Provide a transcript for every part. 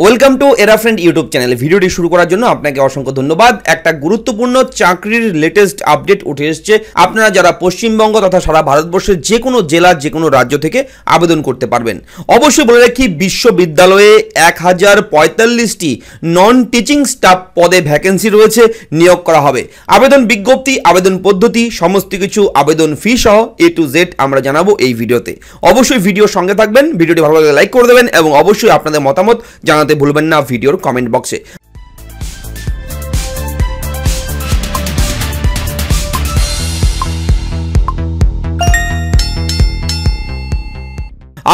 welcome to era friend YouTube channel ভিডিওটি শুরু করার জন্য আপনাকে অসংখ্য ধন্যবাদ একটা গুরুত্বপূর্ণ চাকরির লেটেস্ট আপডেট উঠে এসছে আপনারা যারা পশ্চিমবঙ্গ তথা সারা ভারতবর্ষের যে কোনো জেলা যে কোনো রাজ্য থেকে আবেদন করতে পারবেন অবশ্যই বলে রাখি বিশ্ববিদ্যালয়ে এক হাজার পঁয়তাল্লিশটি নন টিচিং স্টাফ পদে ভ্যাকেন্সি রয়েছে নিয়োগ করা হবে আবেদন বিজ্ঞপ্তি আবেদন পদ্ধতি সমস্ত কিছু আবেদন ফি সহ এ টু জেড আমরা জানাবো এই ভিডিওতে অবশ্যই ভিডিও সঙ্গে থাকবেন ভিডিওটি ভালো লাগলে লাইক করে দেবেন এবং অবশ্যই আপনাদের মতামত জানা জানাতে ভুলবেন না ভিডিওর কমেন্ট বক্সে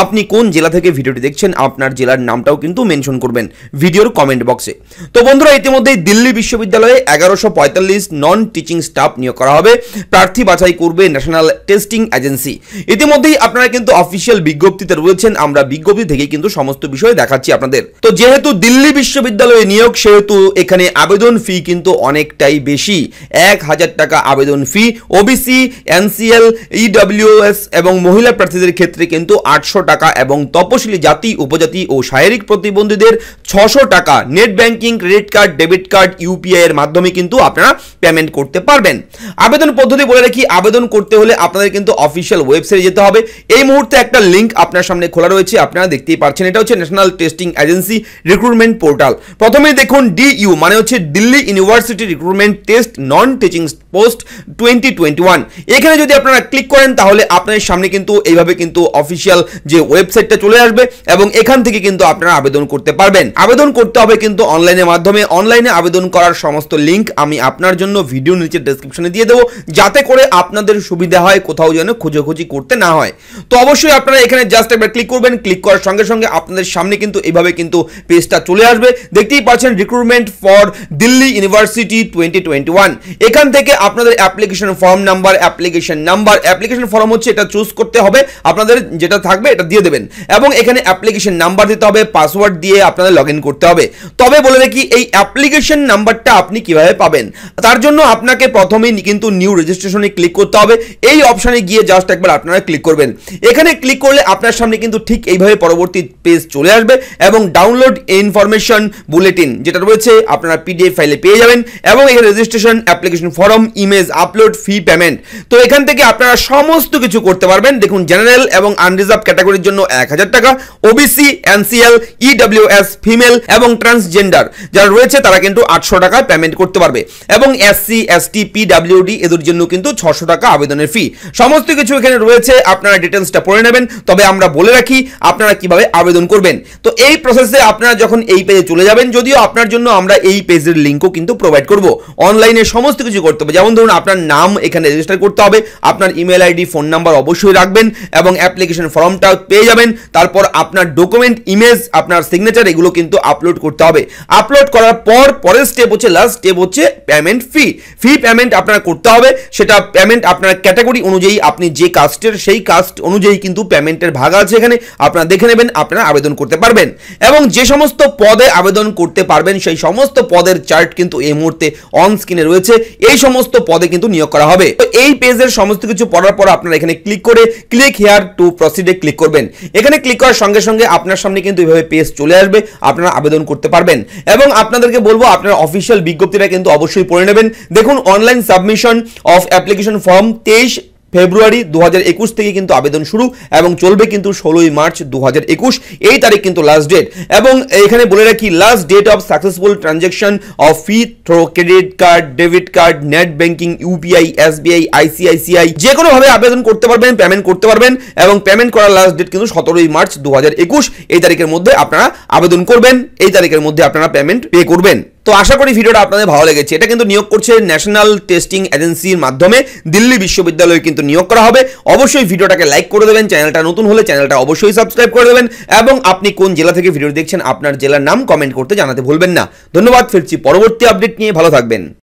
আপনি কোন জেলা থেকে ভিডিওটি দেখছেন আপনার জেলার নামটাও কিন্তু মেনশন করবেন ভিডিওর কমেন্ট বক্সে তো বন্ধুরা ইতিমধ্যে দিল্লি বিশ্ববিদ্যালয়ে এগারোশো নন টিচিং স্টাফ নিয়োগ করা হবে প্রার্থী বাছাই করবে ন্যাশনাল টেস্টিং এজেন্সি ইতিমধ্যেই আপনারা কিন্তু অফিসিয়াল বিজ্ঞপ্তিতে রয়েছেন আমরা বিজ্ঞপ্তি থেকে কিন্তু সমস্ত বিষয় দেখাচ্ছি আপনাদের তো যেহেতু দিল্লি বিশ্ববিদ্যালয়ে নিয়োগ সেহেতু এখানে আবেদন ফি কিন্তু অনেকটাই বেশি এক হাজার টাকা আবেদন ফি ওবিসি এনসিএল ইডব্লিউএস এবং মহিলা প্রার্থীদের ক্ষেত্রে কিন্তু আটশো পাঁচশো টাকা এবং তপশিলি জাতি উপজাতি ও শারীরিক প্রতিবন্ধীদের ছশো টাকা net banking credit card debit card UPI এর মাধ্যমে কিন্তু আপনারা পেমেন্ট করতে পারবেন আবেদন পদ্ধতি বলে রাখি আবেদন করতে হলে আপনাদের কিন্তু অফিসিয়াল ওয়েবসাইটে যেতে হবে এই মুহূর্তে একটা লিঙ্ক আপনার সামনে খোলা রয়েছে আপনারা দেখতেই পাচ্ছেন এটা হচ্ছে national testing agency recruitment portal প্রথমে দেখুন ডিইউ মানে হচ্ছে Delhi university recruitment test non teaching post twenty twenty one এখানে যদি আপনারা ক্লিক করেন তাহলে আপনাদের সামনে কিন্তু এইভাবে কিন্তু অফিসিয়াল যে ওয়েবসাইটটা চলে আসবে এবং এখান থেকে কিন্তু আপনারা আবেদন করতে পারবেন আবেদন করতে হবে কিন্তু অনলাইনের মাধ্যমে অনলাইনে আবেদন করার সমস্ত লিঙ্ক আমি আপনার জন্য ভিডিও নিচে ডেসক্রিপশনে দিয়ে দেবো যাতে করে আপনাদের সুবিধা হয় কোথাও যেন খোঁজাখুঁজি করতে না হয় তো অবশ্যই আপনারা এখানে জাস্ট একবার ক্লিক করবেন ক্লিক করার সঙ্গে সঙ্গে আপনাদের সামনে কিন্তু এভাবে কিন্তু পেজটা চলে আসবে দেখতেই পাচ্ছেন recruitment for Delhi university twenty twenty one এখান থেকে আপনাদের application form number application number application form হচ্ছে এটা চুজ করতে হবে আপনাদের যেটা থাকবে এটা দিয়ে দেবেন এবং এখানে অ্যাপ্লিকেশন নাম্বার দিতে হবে পাসওয়ার্ড দিয়ে আপনাদের লগ করতে হবে তবে বলে রাখি এই অ্যাপ্লিকেশন নাম্বারটা আপনি কিভাবে পাবেন তার জন্য আপনাকে প্রথমেই কিন্তু নিউ রেজিস্ট্রেশনে ক্লিক করতে হবে এই অপশানে গিয়ে জাস্ট একবার আপনারা ক্লিক করবেন এখানে ক্লিক করলে আপনার সামনে কিন্তু ঠিক এইভাবে পরবর্তী পেজ চলে আসবে এবং ডাউনলোড ইনফরমেশন বুলেটিন যেটা রয়েছে আপনারা পিডিএফ ফাইলে পেয়ে যাবেন এবং এখানে registration application form image upload fee payment তো এখান থেকে আপনারা সমস্ত কিছু করতে পারবেন দেখুন জেনারেল এবং আনরিজার্ভ ক্যাটাগরি ক্যাটাগরির জন্য এক হাজার টাকা ওবিসি এনসিএল ইডব্লিউএস ফিমেল এবং ট্রান্সজেন্ডার যারা রয়েছে তারা কিন্তু আটশো টাকায় পেমেন্ট করতে পারবে এবং এসসি এসটি পিডাব্লিউডি এদের জন্য কিন্তু ছশো টাকা আবেদনের ফি সমস্ত কিছু এখানে রয়েছে আপনারা ডিটেলসটা পড়ে নেবেন তবে আমরা বলে রাখি আপনারা কিভাবে আবেদন করবেন তো এই প্রসেসে আপনারা যখন এই পেজে চলে যাবেন যদিও আপনার জন্য আমরা এই পেজের লিঙ্কও কিন্তু প্রোভাইড করব অনলাইনে সমস্ত কিছু করতে হবে যেমন ধরুন আপনার নাম এখানে রেজিস্টার করতে হবে আপনার ইমেল আইডি ফোন নাম্বার অবশ্যই রাখবেন এবং অ্যাপ্লিকেশন ফর্মটা ফেরত পেয়ে যাবেন তারপর আপনার ডকুমেন্ট ইমেজ আপনার সিগনেচার এগুলো কিন্তু আপলোড করতে হবে আপলোড করার পর পরের স্টেপ হচ্ছে লাস্ট স্টেপ হচ্ছে পেমেন্ট ফি ফি পেমেন্ট আপনার করতে হবে সেটা পেমেন্ট আপনার ক্যাটাগরি অনুযায়ী আপনি যে কাস্টের সেই কাস্ট অনুযায়ী কিন্তু পেমেন্টের ভাগ আছে এখানে আপনারা দেখে নেবেন আপনারা আবেদন করতে পারবেন এবং যে সমস্ত পদে আবেদন করতে পারবেন সেই সমস্ত পদের চার্ট কিন্তু এই মুহূর্তে অন স্ক্রিনে রয়েছে এই সমস্ত পদে কিন্তু নিয়োগ করা হবে তো এই পেজের সমস্ত কিছু পড়ার পর আপনারা এখানে ক্লিক করে click here to proceed click করুন করবেন এখানে ক্লিক করার সঙ্গে সঙ্গে আপনার সামনে কিন্তু এইভাবে পেজ চলে আসবে আপনারা আবেদন করতে পারবেন এবং আপনাদেরকে বলবো আপনার অফিসিয়াল বিজ্ঞপ্তিটা কিন্তু অবশ্যই পড়ে নেবেন দেখুন online submission of application form তেইশ ফেব্রুয়ারি দু একুশ থেকে কিন্তু আবেদন শুরু এবং চলবে কিন্তু ষোলোই মার্চ দু একুশ এই তারিখ কিন্তু লাস্ট ডেট এবং এখানে বলে রাখি last date of successful transaction of fee through credit card debit card net banking UPI SBI ICICI যে কোনোভাবে আবেদন করতে পারবেন পেমেন্ট করতে পারবেন এবং পেমেন্ট করার লাস্ট ডেট কিন্তু সতেরোই মার্চ দু এই তারিখের মধ্যে আপনারা আবেদন করবেন এই তারিখের মধ্যে আপনারা পেমেন্ট পে করবেন তো আশা করি ভিডিওটা আপনাদের ভালো লেগেছে এটা কিন্তু নিয়োগ করছে ন্যাশনাল টেস্টিং এজেন্সির মাধ্যমে দিল্লি বিশ্ববিদ্যালয়ে কিন্তু নিয়োগ করা হবে অবশ্যই ভিডিওটাকে লাইক করে দেবেন চ্যানেলটা নতুন হলে চ্যানেলটা অবশ্যই সাবস্ক্রাইব করে দেবেন এবং আপনি কোন জেলা থেকে ভিডিও দেখছেন আপনার জেলার নাম কমেন্ট করতে জানাতে ভুলবেন না ধন্যবাদ ফিরছি পরবর্তী আপডেট নিয়ে ভালো থাকবেন